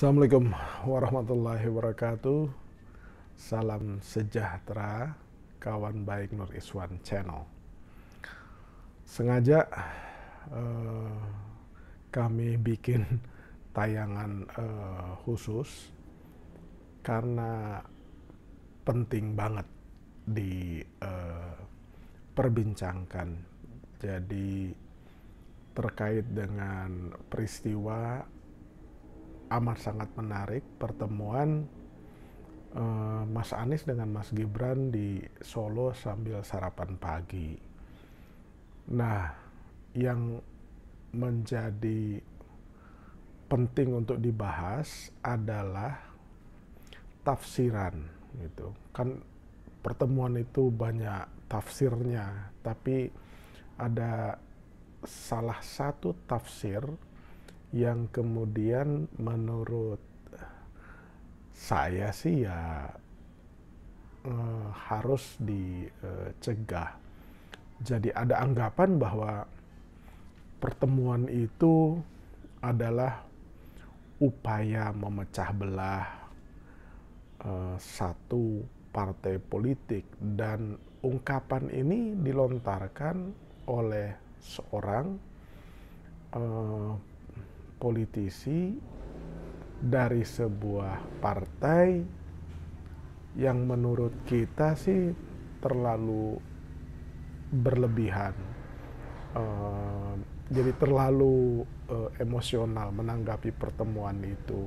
Assalamualaikum warahmatullahi wabarakatuh. Salam sejahtera, kawan baik Nur Iswan Channel. Sengaja eh, kami bikin tayangan eh, khusus karena penting banget diperbincangkan. Eh, Jadi terkait dengan peristiwa amat sangat menarik pertemuan uh, Mas Anies dengan Mas Gibran di Solo sambil sarapan pagi. Nah, yang menjadi penting untuk dibahas adalah tafsiran gitu. Kan pertemuan itu banyak tafsirnya, tapi ada salah satu tafsir yang kemudian menurut saya sih ya eh, harus dicegah. Jadi ada anggapan bahwa pertemuan itu adalah upaya memecah belah eh, satu partai politik dan ungkapan ini dilontarkan oleh seorang eh, politisi dari sebuah partai yang menurut kita sih terlalu berlebihan. Uh, jadi terlalu uh, emosional menanggapi pertemuan itu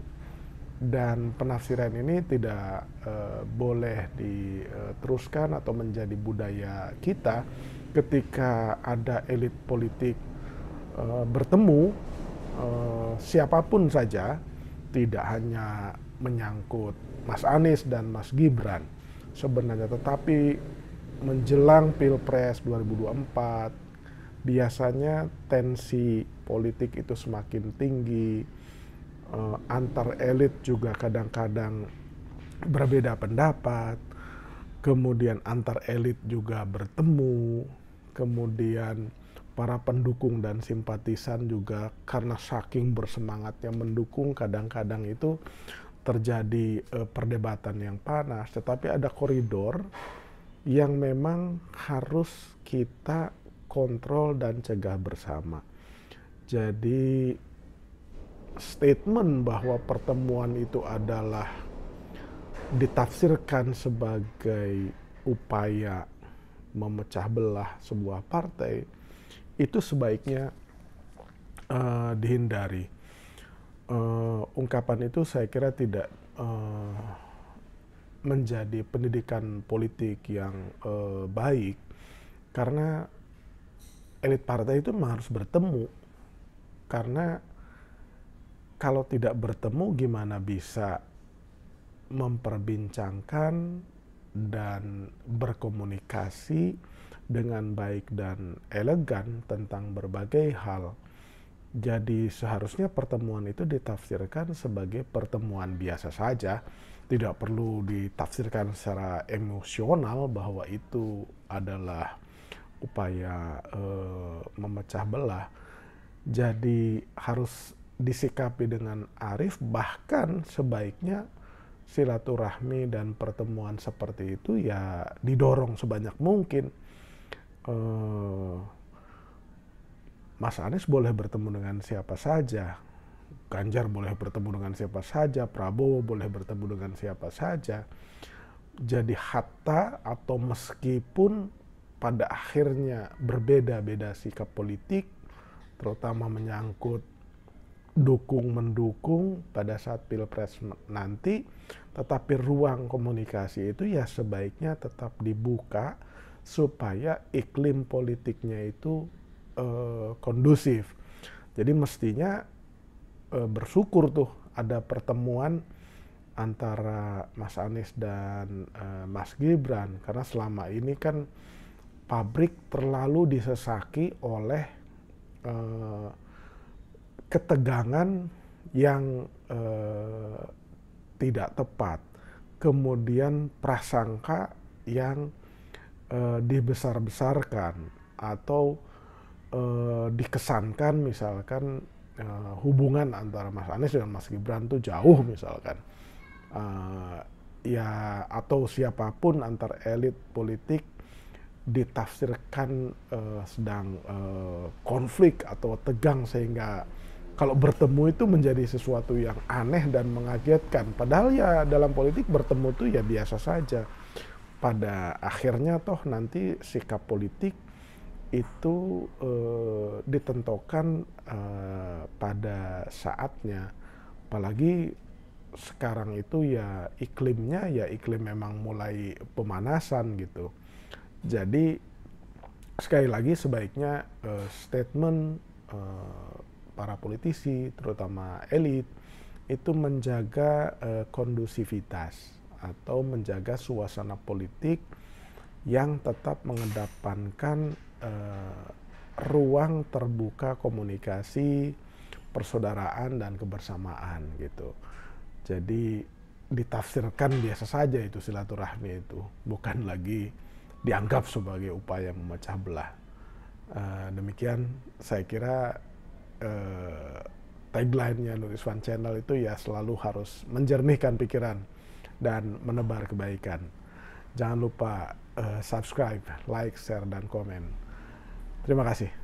dan penafsiran ini tidak uh, boleh diteruskan atau menjadi budaya kita ketika ada elit politik bertemu Eh, siapapun saja, tidak hanya menyangkut Mas Anies dan Mas Gibran sebenarnya, tetapi menjelang Pilpres 2024 biasanya tensi politik itu semakin tinggi, eh, antar elit juga kadang-kadang berbeda pendapat, kemudian antar elit juga bertemu, kemudian para pendukung dan simpatisan juga karena saking bersemangatnya mendukung kadang-kadang itu terjadi uh, perdebatan yang panas tetapi ada koridor yang memang harus kita kontrol dan cegah bersama. Jadi statement bahwa pertemuan itu adalah ditafsirkan sebagai upaya memecah belah sebuah partai itu sebaiknya uh, dihindari. Uh, ungkapan itu saya kira tidak uh, menjadi pendidikan politik yang uh, baik karena elit partai itu harus bertemu karena kalau tidak bertemu gimana bisa memperbincangkan dan berkomunikasi dengan baik dan elegan tentang berbagai hal. Jadi seharusnya pertemuan itu ditafsirkan sebagai pertemuan biasa saja, tidak perlu ditafsirkan secara emosional bahwa itu adalah upaya e, memecah belah. Jadi harus disikapi dengan arif bahkan sebaiknya silaturahmi dan pertemuan seperti itu ya didorong sebanyak mungkin Eh, Mas Anies boleh bertemu dengan siapa saja, Ganjar boleh bertemu dengan siapa saja, Prabowo boleh bertemu dengan siapa saja. Jadi hatta atau meskipun pada akhirnya berbeda-beda sikap politik, terutama menyangkut dukung mendukung pada saat pilpres nanti, tetapi ruang komunikasi itu ya sebaiknya tetap dibuka supaya iklim politiknya itu uh, kondusif. Jadi mestinya uh, bersyukur tuh ada pertemuan antara Mas Anies dan uh, Mas Gibran karena selama ini kan pabrik terlalu disesaki oleh uh, ketegangan yang uh, tidak tepat, kemudian prasangka yang uh, dibesar-besarkan atau uh, dikesankan misalkan uh, hubungan antara Mas Anies dengan Mas Gibran itu jauh misalkan uh, ya atau siapapun antar elit politik ditafsirkan uh, sedang uh, konflik atau tegang sehingga kalau bertemu itu menjadi sesuatu yang aneh dan mengagetkan. Padahal ya dalam politik bertemu itu ya biasa saja pada akhirnya toh nanti sikap politik itu e, ditentukan e, pada saatnya apalagi sekarang itu ya iklimnya ya iklim memang mulai pemanasan gitu jadi sekali lagi sebaiknya e, statement e, para politisi terutama elit itu menjaga e, kondusivitas atau menjaga suasana politik yang tetap mengedepankan uh, ruang terbuka komunikasi, persaudaraan dan kebersamaan gitu. Jadi ditafsirkan biasa saja itu silaturahmi itu, bukan lagi dianggap sebagai upaya memecah belah. Uh, demikian saya kira uh, tagline-nya Nuriswan Channel itu ya selalu harus menjernihkan pikiran dan menebar kebaikan. Jangan lupa uh, subscribe, like, share, dan komen. Terima kasih.